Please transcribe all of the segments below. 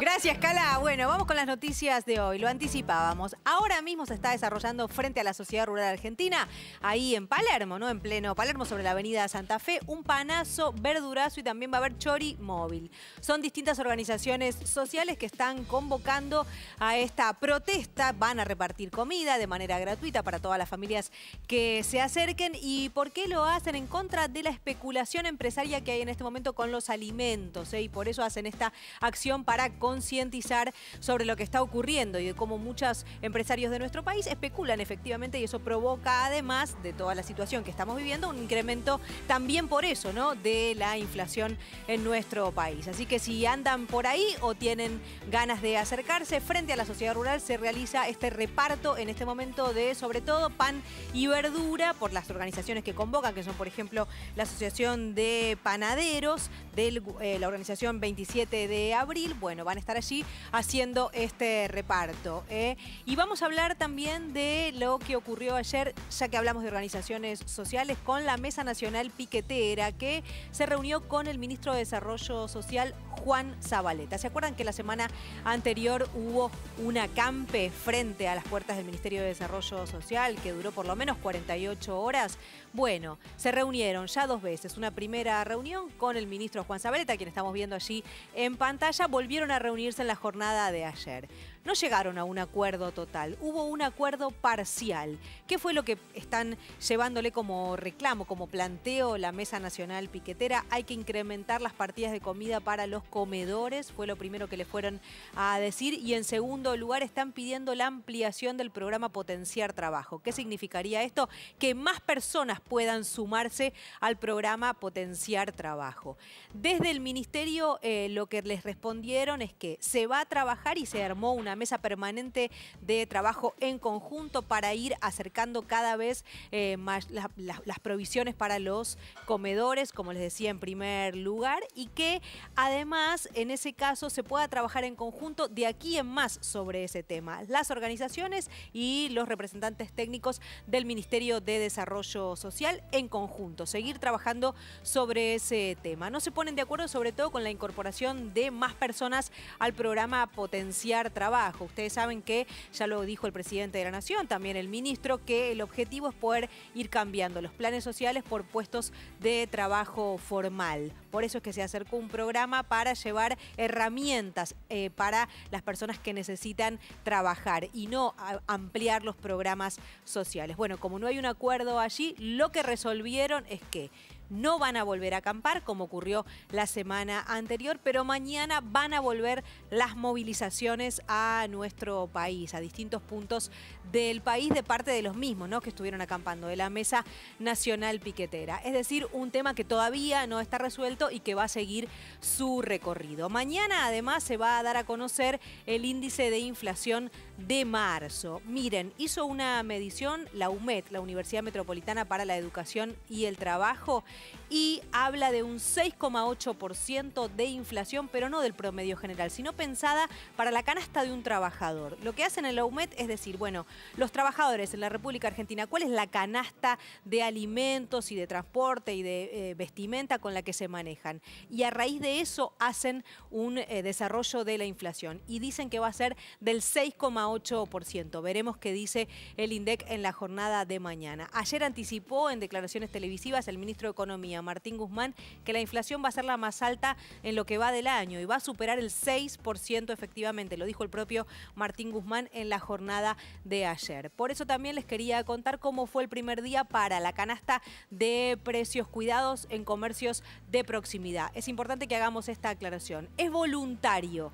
Gracias, Cala. Bueno, vamos con las noticias de hoy. Lo anticipábamos. Ahora mismo se está desarrollando frente a la Sociedad Rural Argentina, ahí en Palermo, ¿no? En pleno Palermo, sobre la avenida Santa Fe, un panazo, verdurazo y también va a haber chori móvil. Son distintas organizaciones sociales que están convocando a esta protesta. Van a repartir comida de manera gratuita para todas las familias que se acerquen. ¿Y por qué lo hacen? En contra de la especulación empresaria que hay en este momento con los alimentos. ¿eh? Y por eso hacen esta acción para concientizar sobre lo que está ocurriendo y de cómo muchos empresarios de nuestro país especulan efectivamente y eso provoca además de toda la situación que estamos viviendo un incremento también por eso, ¿no? De la inflación en nuestro país. Así que si andan por ahí o tienen ganas de acercarse frente a la sociedad rural se realiza este reparto en este momento de sobre todo pan y verdura por las organizaciones que convocan, que son por ejemplo la Asociación de Panaderos, de eh, la organización 27 de Abril. Bueno, van a estar allí haciendo este reparto. ¿eh? Y vamos a hablar también de lo que ocurrió ayer, ya que hablamos de organizaciones sociales, con la Mesa Nacional Piquetera, que se reunió con el ministro de Desarrollo Social, Juan Zabaleta. ¿Se acuerdan que la semana anterior hubo un acampe frente a las puertas del Ministerio de Desarrollo Social que duró por lo menos 48 horas? Bueno, se reunieron ya dos veces. Una primera reunión con el ministro Juan Zabaleta, quien estamos viendo allí en pantalla. Volvieron a unirse en la jornada de ayer no llegaron a un acuerdo total, hubo un acuerdo parcial. ¿Qué fue lo que están llevándole como reclamo, como planteo la Mesa Nacional Piquetera? Hay que incrementar las partidas de comida para los comedores, fue lo primero que le fueron a decir. Y en segundo lugar, están pidiendo la ampliación del programa Potenciar Trabajo. ¿Qué significaría esto? Que más personas puedan sumarse al programa Potenciar Trabajo. Desde el Ministerio eh, lo que les respondieron es que se va a trabajar y se armó una mesa permanente de trabajo en conjunto para ir acercando cada vez eh, más las provisiones para los comedores, como les decía en primer lugar, y que además en ese caso se pueda trabajar en conjunto de aquí en más sobre ese tema. Las organizaciones y los representantes técnicos del Ministerio de Desarrollo Social en conjunto, seguir trabajando sobre ese tema. No se ponen de acuerdo sobre todo con la incorporación de más personas al programa Potenciar Trabajo Ustedes saben que, ya lo dijo el presidente de la Nación, también el ministro, que el objetivo es poder ir cambiando los planes sociales por puestos de trabajo formal. Por eso es que se acercó un programa para llevar herramientas eh, para las personas que necesitan trabajar y no ampliar los programas sociales. Bueno, como no hay un acuerdo allí, lo que resolvieron es que no van a volver a acampar como ocurrió la semana anterior, pero mañana van a volver las movilizaciones a nuestro país, a distintos puntos del país de parte de los mismos ¿no? que estuvieron acampando de la Mesa Nacional Piquetera. Es decir, un tema que todavía no está resuelto y que va a seguir su recorrido. Mañana además se va a dar a conocer el índice de inflación de marzo. Miren, hizo una medición la UMET, la Universidad Metropolitana para la Educación y el Trabajo, y habla de un 6,8% de inflación, pero no del promedio general, sino pensada para la canasta de un trabajador. Lo que hacen en la UMED es decir, bueno, los trabajadores en la República Argentina, ¿cuál es la canasta de alimentos y de transporte y de eh, vestimenta con la que se manejan? Y a raíz de eso hacen un eh, desarrollo de la inflación y dicen que va a ser del 6,8%. Veremos qué dice el INDEC en la jornada de mañana. Ayer anticipó en declaraciones televisivas el ministro de Economía, Martín Guzmán, que la inflación va a ser la más alta en lo que va del año y va a superar el 6% efectivamente, lo dijo el propio Martín Guzmán en la jornada de ayer. Por eso también les quería contar cómo fue el primer día para la canasta de precios cuidados en comercios de proximidad. Es importante que hagamos esta aclaración. Es voluntario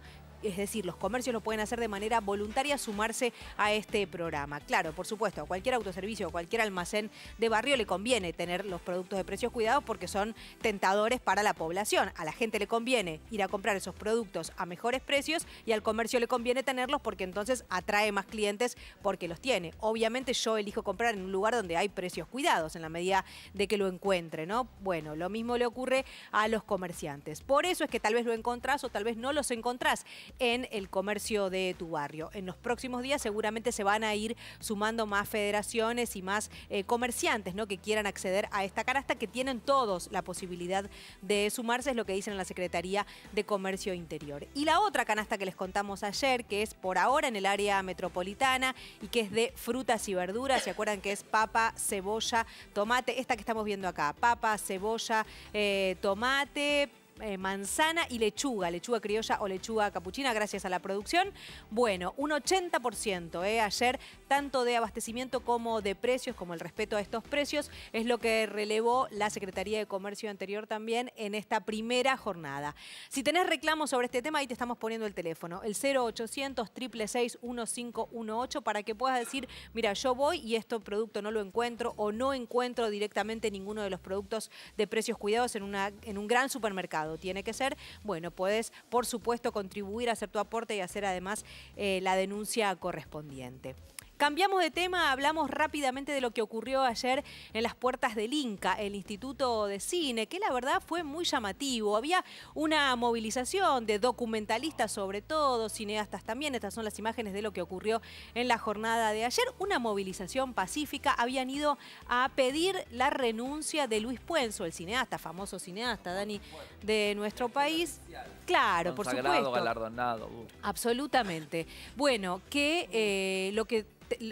es decir, los comercios lo pueden hacer de manera voluntaria, sumarse a este programa. Claro, por supuesto, a cualquier autoservicio, o cualquier almacén de barrio le conviene tener los productos de precios cuidados porque son tentadores para la población. A la gente le conviene ir a comprar esos productos a mejores precios y al comercio le conviene tenerlos porque entonces atrae más clientes porque los tiene. Obviamente yo elijo comprar en un lugar donde hay precios cuidados en la medida de que lo encuentre, ¿no? Bueno, lo mismo le ocurre a los comerciantes. Por eso es que tal vez lo encontrás o tal vez no los encontrás en el comercio de tu barrio. En los próximos días seguramente se van a ir sumando más federaciones y más eh, comerciantes ¿no? que quieran acceder a esta canasta, que tienen todos la posibilidad de sumarse, es lo que dicen en la Secretaría de Comercio Interior. Y la otra canasta que les contamos ayer, que es por ahora en el área metropolitana y que es de frutas y verduras, ¿se acuerdan que es papa, cebolla, tomate? Esta que estamos viendo acá, papa, cebolla, eh, tomate, eh, manzana y lechuga, lechuga criolla o lechuga capuchina, gracias a la producción. Bueno, un 80% eh, ayer, tanto de abastecimiento como de precios, como el respeto a estos precios, es lo que relevó la Secretaría de Comercio anterior también en esta primera jornada. Si tenés reclamos sobre este tema, ahí te estamos poniendo el teléfono, el 0800 666 1518 para que puedas decir, mira, yo voy y este producto no lo encuentro o no encuentro directamente ninguno de los productos de precios cuidados en, una, en un gran supermercado tiene que ser, bueno, puedes por supuesto contribuir a hacer tu aporte y hacer además eh, la denuncia correspondiente. Cambiamos de tema, hablamos rápidamente de lo que ocurrió ayer en las puertas del Inca, el Instituto de Cine, que la verdad fue muy llamativo. Había una movilización de documentalistas sobre todo, cineastas también, estas son las imágenes de lo que ocurrió en la jornada de ayer, una movilización pacífica, habían ido a pedir la renuncia de Luis Puenzo, el cineasta, famoso cineasta, Dani, de nuestro país. Claro, por supuesto. galardonado. Uh. Absolutamente. Bueno, que eh, lo que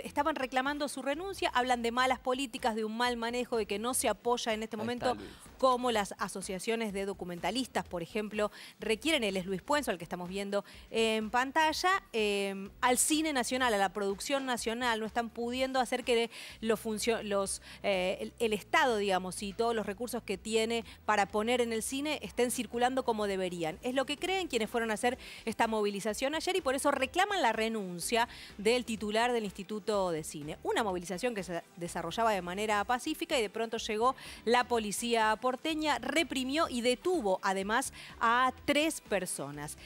estaban reclamando su renuncia, hablan de malas políticas, de un mal manejo, de que no se apoya en este momento como las asociaciones de documentalistas, por ejemplo, requieren, él es Luis Puenzo, al que estamos viendo en pantalla, em, al cine nacional, a la producción nacional, no están pudiendo hacer que los, los eh, el, el, Estado, digamos, y todos los recursos que tiene para poner en el cine estén circulando como deberían. Es lo que creen quienes fueron a hacer esta movilización ayer y por eso reclaman la renuncia del titular del Instituto de Cine. Una movilización que se desarrollaba de manera pacífica y de pronto llegó la policía por porteña reprimió y detuvo además a tres personas.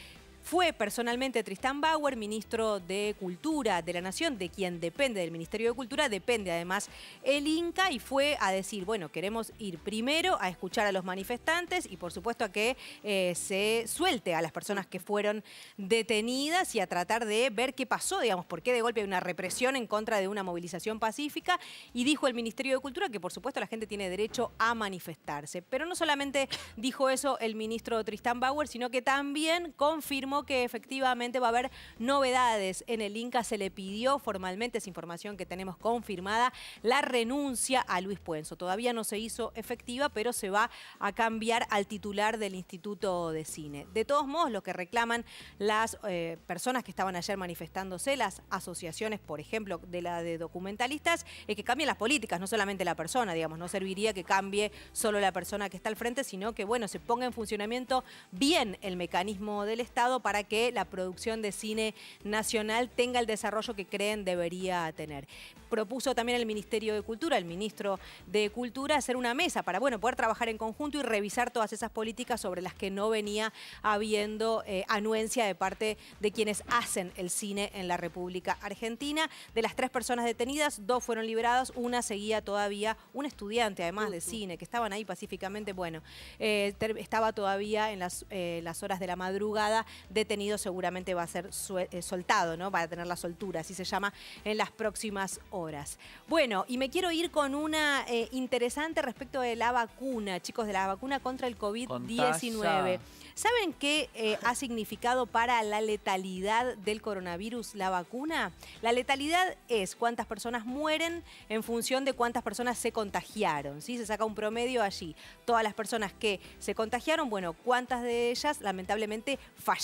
Fue personalmente Tristán Bauer, ministro de Cultura de la Nación, de quien depende del Ministerio de Cultura, depende además el Inca, y fue a decir, bueno, queremos ir primero a escuchar a los manifestantes y por supuesto a que eh, se suelte a las personas que fueron detenidas y a tratar de ver qué pasó, digamos, por qué de golpe hay una represión en contra de una movilización pacífica. Y dijo el Ministerio de Cultura que por supuesto la gente tiene derecho a manifestarse. Pero no solamente dijo eso el ministro Tristán Bauer, sino que también confirmó que efectivamente va a haber novedades. En el Inca se le pidió formalmente, es información que tenemos confirmada, la renuncia a Luis Puenzo. Todavía no se hizo efectiva, pero se va a cambiar al titular del Instituto de Cine. De todos modos, lo que reclaman las eh, personas que estaban ayer manifestándose, las asociaciones, por ejemplo, de la de documentalistas, es que cambien las políticas, no solamente la persona, digamos, no serviría que cambie solo la persona que está al frente, sino que, bueno, se ponga en funcionamiento bien el mecanismo del Estado para que la producción de cine nacional tenga el desarrollo que creen debería tener. Propuso también el Ministerio de Cultura, el ministro de Cultura, hacer una mesa para bueno, poder trabajar en conjunto y revisar todas esas políticas sobre las que no venía habiendo eh, anuencia de parte de quienes hacen el cine en la República Argentina. De las tres personas detenidas, dos fueron liberadas, una seguía todavía, un estudiante además de cine, que estaban ahí pacíficamente, bueno, eh, estaba todavía en las, eh, las horas de la madrugada detenido seguramente va a ser eh, soltado, ¿no? Va a tener la soltura, así se llama, en las próximas horas. Bueno, y me quiero ir con una eh, interesante respecto de la vacuna, chicos, de la vacuna contra el COVID-19. ¿Saben qué eh, ha significado para la letalidad del coronavirus la vacuna? La letalidad es cuántas personas mueren en función de cuántas personas se contagiaron, ¿sí? Se saca un promedio allí. Todas las personas que se contagiaron, bueno, cuántas de ellas lamentablemente fallecen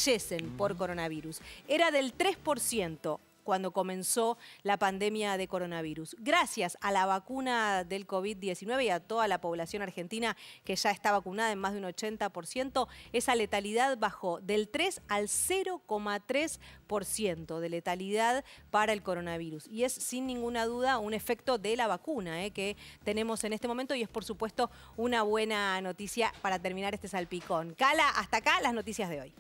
por coronavirus. Era del 3% cuando comenzó la pandemia de coronavirus. Gracias a la vacuna del COVID-19 y a toda la población argentina que ya está vacunada en más de un 80%, esa letalidad bajó del 3 al 0,3% de letalidad para el coronavirus. Y es sin ninguna duda un efecto de la vacuna eh, que tenemos en este momento y es por supuesto una buena noticia para terminar este salpicón. Cala, hasta acá las noticias de hoy.